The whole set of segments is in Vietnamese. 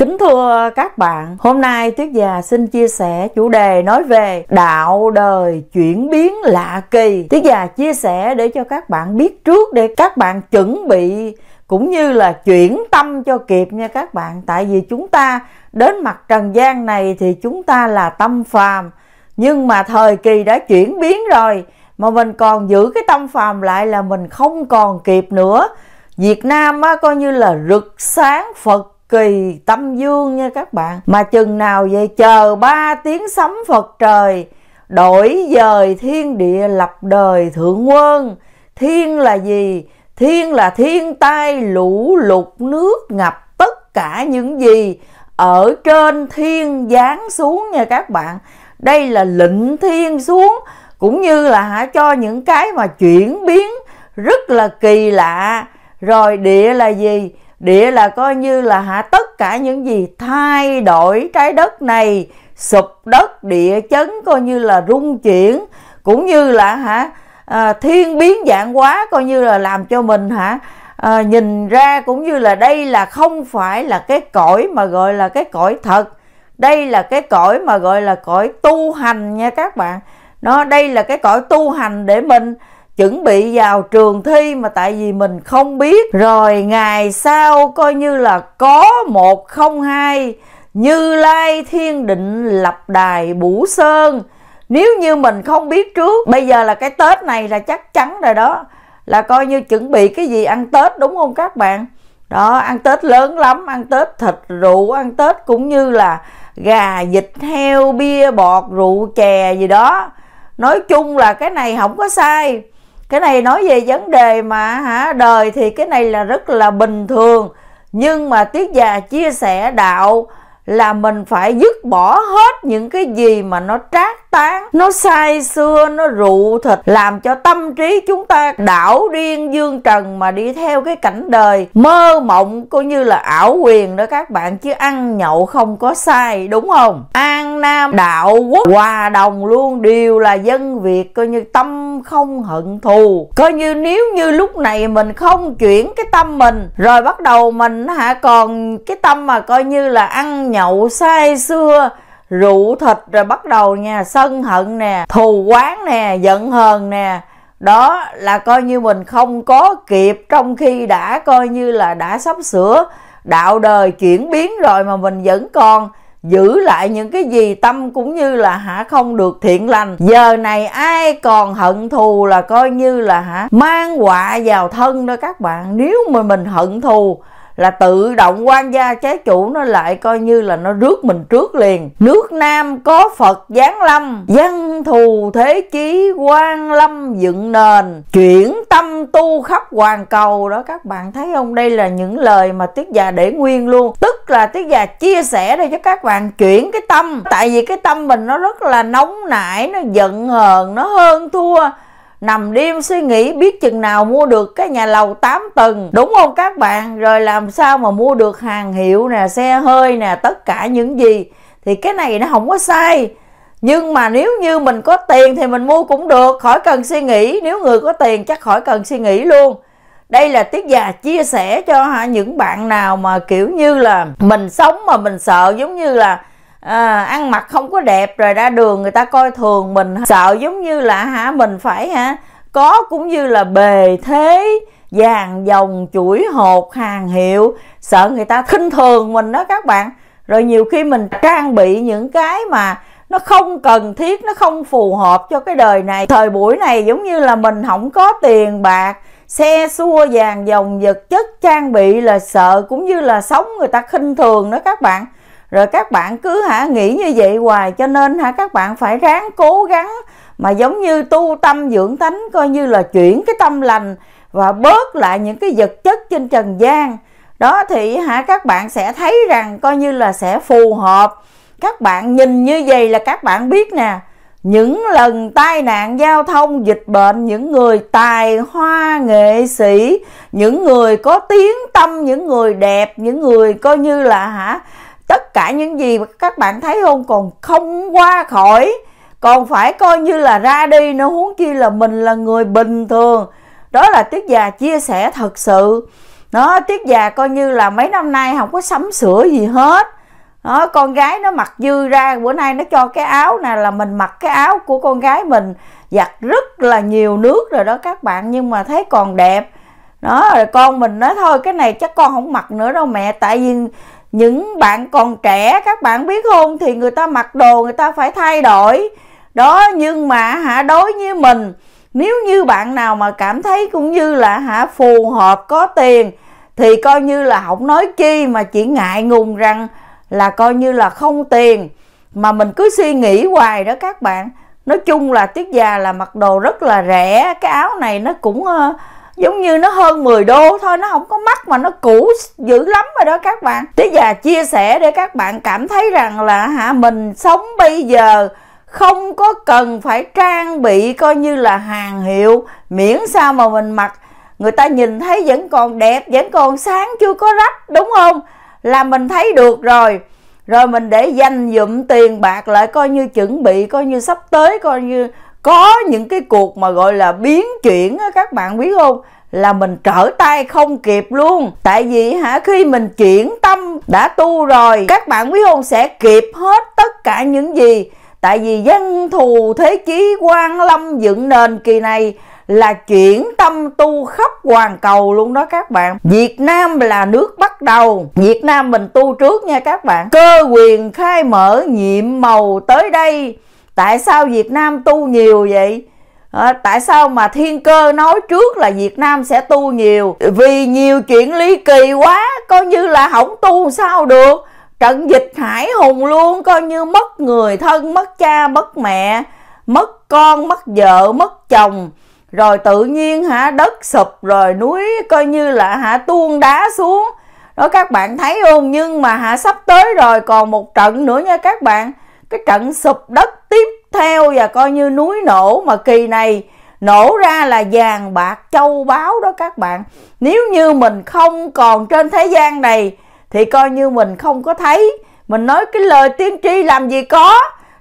Kính thưa các bạn, hôm nay Tuyết Già xin chia sẻ chủ đề nói về đạo đời chuyển biến lạ kỳ. Tuyết Già chia sẻ để cho các bạn biết trước để các bạn chuẩn bị cũng như là chuyển tâm cho kịp nha các bạn. Tại vì chúng ta đến mặt trần gian này thì chúng ta là tâm phàm. Nhưng mà thời kỳ đã chuyển biến rồi mà mình còn giữ cái tâm phàm lại là mình không còn kịp nữa. Việt Nam á, coi như là rực sáng Phật kỳ tâm dương nha các bạn mà chừng nào vậy chờ ba tiếng sấm phật trời đổi dời thiên địa lập đời thượng quân thiên là gì thiên là thiên tai lũ lụt nước ngập tất cả những gì ở trên thiên giáng xuống nha các bạn đây là lệnh thiên xuống cũng như là hả cho những cái mà chuyển biến rất là kỳ lạ rồi địa là gì địa là coi như là hạ tất cả những gì thay đổi trái đất này sụp đất địa chấn coi như là rung chuyển cũng như là hả à, thiên biến dạng hóa coi như là làm cho mình hả à, nhìn ra cũng như là đây là không phải là cái cõi mà gọi là cái cõi thật đây là cái cõi mà gọi là cõi tu hành nha các bạn nó đây là cái cõi tu hành để mình chuẩn bị vào trường thi mà tại vì mình không biết rồi ngày sau coi như là có một không hai như lai thiên định lập đài bủ sơn nếu như mình không biết trước bây giờ là cái tết này là chắc chắn rồi đó là coi như chuẩn bị cái gì ăn tết đúng không các bạn đó ăn tết lớn lắm ăn tết thịt rượu ăn tết cũng như là gà vịt heo bia bọt rượu chè gì đó nói chung là cái này không có sai cái này nói về vấn đề mà hả đời thì cái này là rất là bình thường nhưng mà tiết già chia sẻ đạo là mình phải dứt bỏ hết những cái gì mà nó trát tán nó say xưa nó rượu thịt làm cho tâm trí chúng ta đảo điên dương trần mà đi theo cái cảnh đời mơ mộng coi như là ảo quyền đó các bạn chứ ăn nhậu không có sai đúng không an nam đạo quốc hòa đồng luôn đều là dân việt coi như tâm không hận thù coi như nếu như lúc này mình không chuyển cái tâm mình rồi bắt đầu mình hả còn cái tâm mà coi như là ăn nhậu say xưa rượu thịt rồi bắt đầu nha sân hận nè thù quán nè giận hờn nè đó là coi như mình không có kịp trong khi đã coi như là đã sắp sửa đạo đời chuyển biến rồi mà mình vẫn còn giữ lại những cái gì tâm cũng như là hả không được thiện lành giờ này ai còn hận thù là coi như là hả mang họa vào thân đó các bạn nếu mà mình hận thù là tự động quan gia trái chủ nó lại coi như là nó rước mình trước liền nước nam có phật giáng lâm dân thù thế chí quan lâm dựng nền chuyển tâm tu khắp hoàn cầu đó các bạn thấy không đây là những lời mà tuyết già để nguyên luôn tức là tuyết già chia sẻ đây cho các bạn chuyển cái tâm tại vì cái tâm mình nó rất là nóng nảy nó giận hờn nó hơn thua nằm đêm suy nghĩ biết chừng nào mua được cái nhà lầu 8 tầng đúng không các bạn rồi làm sao mà mua được hàng hiệu nè xe hơi nè tất cả những gì thì cái này nó không có sai nhưng mà nếu như mình có tiền thì mình mua cũng được khỏi cần suy nghĩ nếu người có tiền chắc khỏi cần suy nghĩ luôn đây là tiết già chia sẻ cho những bạn nào mà kiểu như là mình sống mà mình sợ giống như là à, ăn mặc không có đẹp rồi ra đường người ta coi thường mình sợ giống như là hả mình phải hả có cũng như là bề thế vàng dòng chuỗi hột hàng hiệu sợ người ta khinh thường mình đó các bạn rồi nhiều khi mình trang bị những cái mà nó không cần thiết nó không phù hợp cho cái đời này thời buổi này giống như là mình không có tiền bạc xe xua vàng dòng vật chất trang bị là sợ cũng như là sống người ta khinh thường đó các bạn rồi các bạn cứ hả nghĩ như vậy hoài cho nên hả các bạn phải ráng cố gắng mà giống như tu tâm dưỡng tánh coi như là chuyển cái tâm lành và bớt lại những cái vật chất trên trần gian đó thì hả các bạn sẽ thấy rằng coi như là sẽ phù hợp các bạn nhìn như vậy là các bạn biết nè những lần tai nạn giao thông dịch bệnh những người tài hoa nghệ sĩ những người có tiếng tâm những người đẹp những người coi như là hả tất cả những gì mà các bạn thấy không còn không qua khỏi còn phải coi như là ra đi nó huống chi là mình là người bình thường đó là tuyết già chia sẻ thật sự nó tuyết già coi như là mấy năm nay không có sắm sửa gì hết đó, con gái nó mặc dư ra bữa nay nó cho cái áo nè là mình mặc cái áo của con gái mình giặt rất là nhiều nước rồi đó các bạn nhưng mà thấy còn đẹp đó rồi con mình nói thôi cái này chắc con không mặc nữa đâu mẹ tại vì những bạn còn trẻ các bạn biết không thì người ta mặc đồ người ta phải thay đổi đó nhưng mà hả đối với mình nếu như bạn nào mà cảm thấy cũng như là hả phù hợp có tiền thì coi như là không nói chi mà chỉ ngại ngùng rằng là coi như là không tiền mà mình cứ suy nghĩ hoài đó các bạn nói chung là tiết già là mặc đồ rất là rẻ cái áo này nó cũng giống như nó hơn 10 đô thôi nó không có mắc mà nó cũ dữ lắm rồi đó các bạn tí già chia sẻ để các bạn cảm thấy rằng là hả mình sống bây giờ không có cần phải trang bị coi như là hàng hiệu miễn sao mà mình mặc người ta nhìn thấy vẫn còn đẹp vẫn còn sáng chưa có rách đúng không là mình thấy được rồi rồi mình để dành dụm tiền bạc lại coi như chuẩn bị coi như sắp tới coi như có những cái cuộc mà gọi là biến chuyển á các bạn biết không là mình trở tay không kịp luôn tại vì hả khi mình chuyển tâm đã tu rồi các bạn biết không sẽ kịp hết tất cả những gì tại vì dân thù thế chí quan lâm dựng nền kỳ này là chuyển tâm tu khắp hoàn cầu luôn đó các bạn Việt Nam là nước bắt đầu Việt Nam mình tu trước nha các bạn Cơ quyền khai mở nhiệm màu tới đây tại sao Việt Nam tu nhiều vậy à, tại sao mà thiên cơ nói trước là Việt Nam sẽ tu nhiều vì nhiều chuyện lý kỳ quá coi như là không tu sao được trận dịch hải hùng luôn coi như mất người thân mất cha mất mẹ mất con mất vợ mất chồng rồi tự nhiên hả đất sụp rồi núi coi như là hả tuôn đá xuống đó các bạn thấy không nhưng mà hả sắp tới rồi còn một trận nữa nha các bạn cái trận sụp đất tiếp theo và coi như núi nổ mà kỳ này nổ ra là vàng bạc châu báu đó các bạn nếu như mình không còn trên thế gian này thì coi như mình không có thấy mình nói cái lời tiên tri làm gì có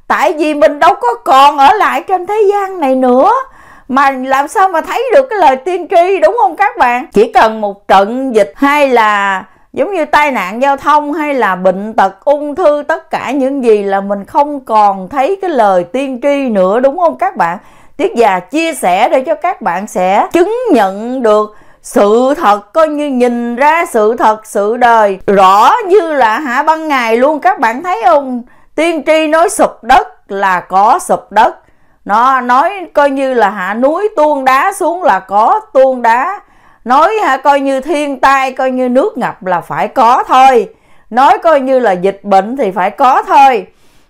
tại vì mình đâu có còn ở lại trên thế gian này nữa mà làm sao mà thấy được cái lời tiên tri đúng không các bạn chỉ cần một trận dịch hay là giống như tai nạn giao thông hay là bệnh tật ung thư tất cả những gì là mình không còn thấy cái lời tiên tri nữa đúng không các bạn tiết già chia sẻ để cho các bạn sẽ chứng nhận được sự thật coi như nhìn ra sự thật sự đời rõ như là hạ ban ngày luôn các bạn thấy không tiên tri nói sụp đất là có sụp đất nó nói coi như là hạ núi tuôn đá xuống là có tuôn đá nói ha coi như thiên tai coi như nước ngập là phải có thôi nói coi như là dịch bệnh thì phải có thôi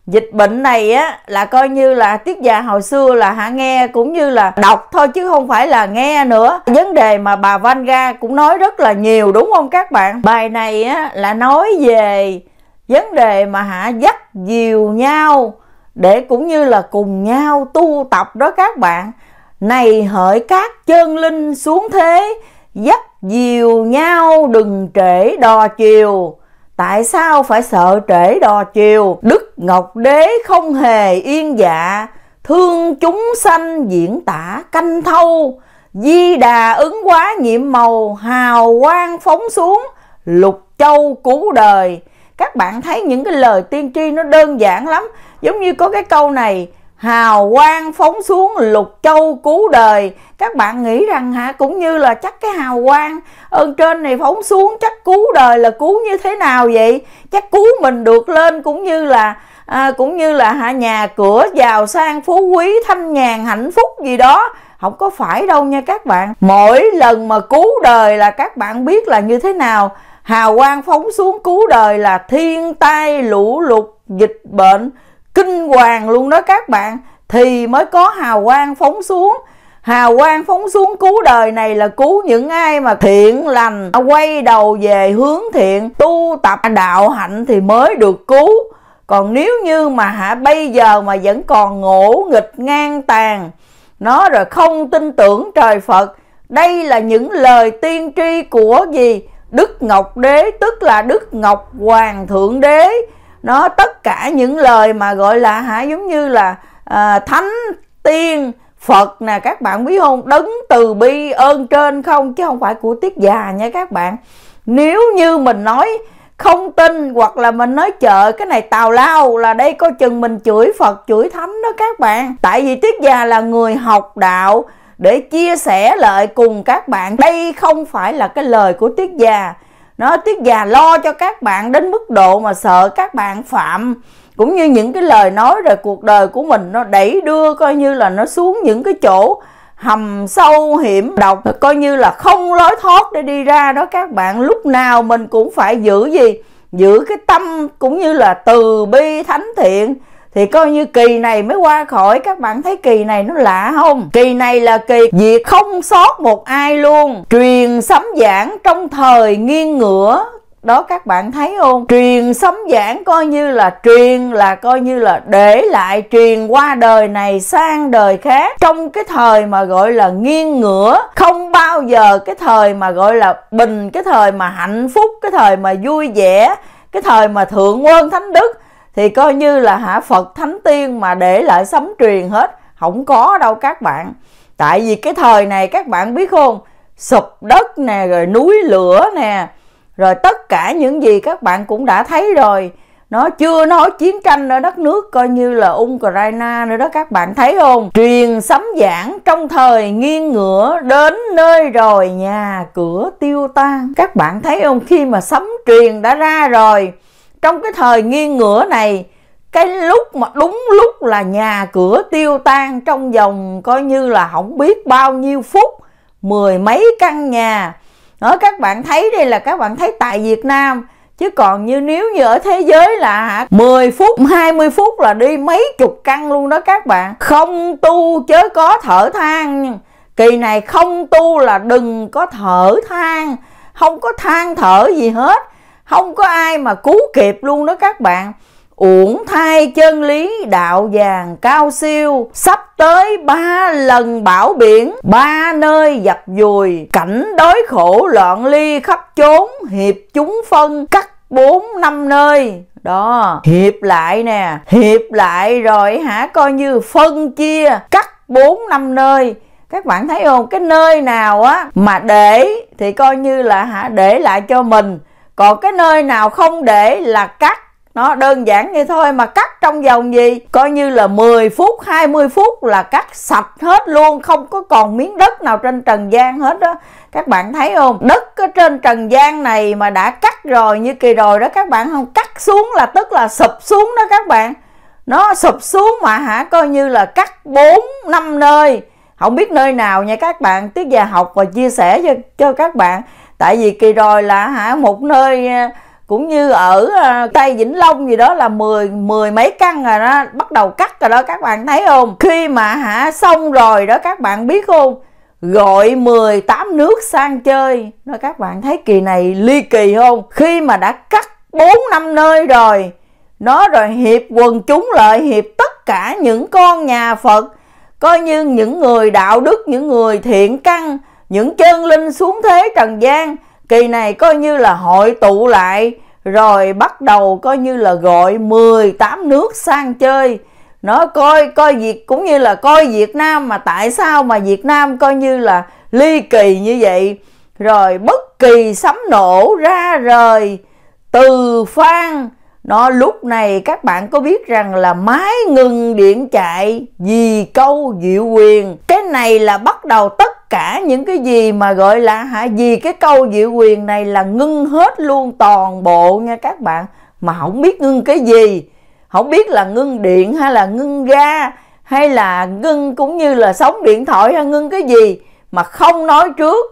dịch bệnh này á là coi như là tiết già hồi xưa là hả nghe cũng như là đọc thôi chứ không phải là nghe nữa vấn đề mà bà vanga cũng nói rất là nhiều đúng không các bạn bài này á là nói về vấn đề mà hả dắt dìu nhau để cũng như là cùng nhau tu tập đó các bạn này hỡi các chân linh xuống thế dắt dìu nhau đừng trễ đò chiều Tại sao phải sợ trễ đò chiều Đức Ngọc Đế không hề yên dạ Thương chúng sanh diễn tả canh thâu Di đà ứng quá nhiệm màu Hào quang phóng xuống Lục châu cứu đời Các bạn thấy những cái lời tiên tri nó đơn giản lắm Giống như có cái câu này hào quang phóng xuống lục châu cứu đời các bạn nghĩ rằng hả cũng như là chắc cái hào quang ơn trên này phóng xuống chắc cứu đời là cứu như thế nào vậy chắc cứu mình được lên cũng như là à, cũng như là hạ nhà cửa giàu sang phú quý thanh nhàn hạnh phúc gì đó không có phải đâu nha các bạn mỗi lần mà cứu đời là các bạn biết là như thế nào hào quang phóng xuống cứu đời là thiên tai lũ lụt dịch bệnh kinh hoàng luôn đó các bạn thì mới có hào quang phóng xuống hào quang phóng xuống cứu đời này là cứu những ai mà thiện lành quay đầu về hướng thiện tu tập đạo hạnh thì mới được cứu còn nếu như mà hả bây giờ mà vẫn còn ngỗ nghịch ngang tàn nó rồi không tin tưởng trời phật đây là những lời tiên tri của gì đức ngọc đế tức là đức ngọc hoàng thượng đế nó tất cả những lời mà gọi là hả giống như là à, thánh tiên Phật nè các bạn biết không đấng từ bi ơn trên không chứ không phải của tiết già nha các bạn nếu như mình nói không tin hoặc là mình nói chợ cái này tào lao là đây có chừng mình chửi Phật chửi thánh đó các bạn tại vì tiết già là người học đạo để chia sẻ lợi cùng các bạn đây không phải là cái lời của tiết già nó tiết già lo cho các bạn đến mức độ mà sợ các bạn phạm cũng như những cái lời nói rồi cuộc đời của mình nó đẩy đưa coi như là nó xuống những cái chỗ hầm sâu hiểm độc coi như là không lối thoát để đi ra đó các bạn lúc nào mình cũng phải giữ gì giữ cái tâm cũng như là từ bi thánh thiện thì coi như kỳ này mới qua khỏi các bạn thấy kỳ này nó lạ không kỳ này là kỳ việc không sót một ai luôn truyền sấm giảng trong thời nghiêng ngửa đó các bạn thấy không truyền sấm giảng coi như là truyền là coi như là để lại truyền qua đời này sang đời khác trong cái thời mà gọi là nghiêng ngửa không bao giờ cái thời mà gọi là bình cái thời mà hạnh phúc cái thời mà vui vẻ cái thời mà thượng quân thánh đức thì coi như là hả phật thánh tiên mà để lại sấm truyền hết không có đâu các bạn tại vì cái thời này các bạn biết không sụp đất nè rồi núi lửa nè rồi tất cả những gì các bạn cũng đã thấy rồi nó chưa nói chiến tranh ở đất nước coi như là Ukraine nữa đó các bạn thấy không truyền sấm giảng trong thời nghiêng ngửa đến nơi rồi nhà cửa tiêu tan các bạn thấy không khi mà sấm truyền đã ra rồi trong cái thời nghiêng ngửa này cái lúc mà đúng lúc là nhà cửa tiêu tan trong vòng coi như là không biết bao nhiêu phút mười mấy căn nhà đó các bạn thấy đây là các bạn thấy tại Việt Nam chứ còn như nếu như ở thế giới là 10 phút 20 phút là đi mấy chục căn luôn đó các bạn không tu chớ có thở than kỳ này không tu là đừng có thở than không có than thở gì hết không có ai mà cứu kịp luôn đó các bạn uổng thay chân lý đạo vàng cao siêu sắp tới ba lần bão biển ba nơi dập dùi cảnh đói khổ loạn ly khắp chốn hiệp chúng phân cắt bốn năm nơi đó hiệp lại nè hiệp lại rồi hả coi như phân chia cắt bốn năm nơi các bạn thấy không cái nơi nào á mà để thì coi như là hả để lại cho mình còn cái nơi nào không để là cắt nó đơn giản như thôi mà cắt trong vòng gì coi như là 10 phút 20 phút là cắt sạch hết luôn không có còn miếng đất nào trên trần gian hết đó các bạn thấy không đất ở trên trần gian này mà đã cắt rồi như kỳ rồi đó các bạn không cắt xuống là tức là sụp xuống đó các bạn nó sụp xuống mà hả coi như là cắt bốn năm nơi không biết nơi nào nha các bạn tiết già học và chia sẻ cho, cho các bạn tại vì kỳ rồi là hả một nơi à, cũng như ở à, Tây Vĩnh Long gì đó là mười mười mấy căn rồi đó bắt đầu cắt rồi đó các bạn thấy không khi mà hả xong rồi đó các bạn biết không gọi 18 nước sang chơi nó các bạn thấy kỳ này ly kỳ không khi mà đã cắt bốn năm nơi rồi nó rồi hiệp quần chúng lợi hiệp tất cả những con nhà Phật coi như những người đạo đức những người thiện căn những chân linh xuống thế trần gian kỳ này coi như là hội tụ lại rồi bắt đầu coi như là gọi 18 nước sang chơi nó coi coi việt cũng như là coi việt nam mà tại sao mà việt nam coi như là ly kỳ như vậy rồi bất kỳ sấm nổ ra rời từ phan nó lúc này các bạn có biết rằng là máy ngừng điện chạy vì câu diệu quyền cái này là bắt đầu tất cả những cái gì mà gọi là hả vì cái câu diệu quyền này là ngưng hết luôn toàn bộ nha các bạn mà không biết ngưng cái gì không biết là ngưng điện hay là ngưng ga hay là ngưng cũng như là sóng điện thoại hay ngưng cái gì mà không nói trước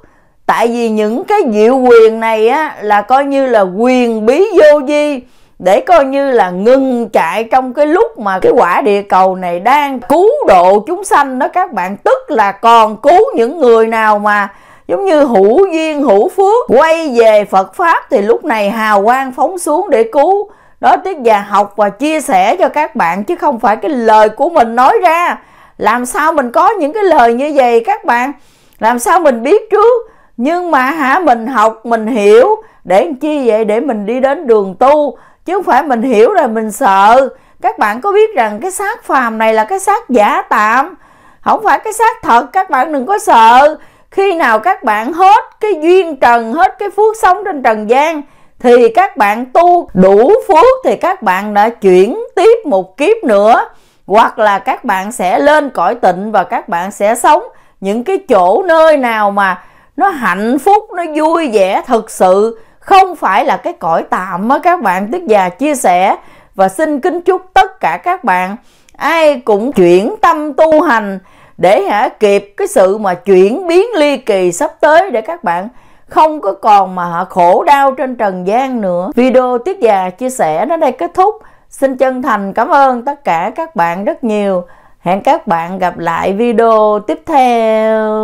tại vì những cái diệu quyền này á là coi như là quyền bí vô di để coi như là ngừng chạy trong cái lúc mà cái quả địa cầu này đang cứu độ chúng sanh đó các bạn tức là còn cứu những người nào mà giống như hữu duyên hữu phước quay về Phật pháp thì lúc này hào quang phóng xuống để cứu đó tiết già học và chia sẻ cho các bạn chứ không phải cái lời của mình nói ra làm sao mình có những cái lời như vậy các bạn làm sao mình biết trước nhưng mà hả mình học mình hiểu để chi vậy để mình đi đến đường tu chứ không phải mình hiểu rồi mình sợ các bạn có biết rằng cái xác phàm này là cái xác giả tạm không phải cái xác thật các bạn đừng có sợ khi nào các bạn hết cái duyên trần hết cái phước sống trên trần gian thì các bạn tu đủ phước thì các bạn đã chuyển tiếp một kiếp nữa hoặc là các bạn sẽ lên cõi tịnh và các bạn sẽ sống những cái chỗ nơi nào mà nó hạnh phúc nó vui vẻ thực sự không phải là cái cõi tạm á các bạn tuyết già chia sẻ và xin kính chúc tất cả các bạn ai cũng chuyển tâm tu hành để hả kịp cái sự mà chuyển biến ly kỳ sắp tới để các bạn không có còn mà họ khổ đau trên trần gian nữa video tiết già chia sẻ đến đây kết thúc xin chân thành cảm ơn tất cả các bạn rất nhiều hẹn các bạn gặp lại video tiếp theo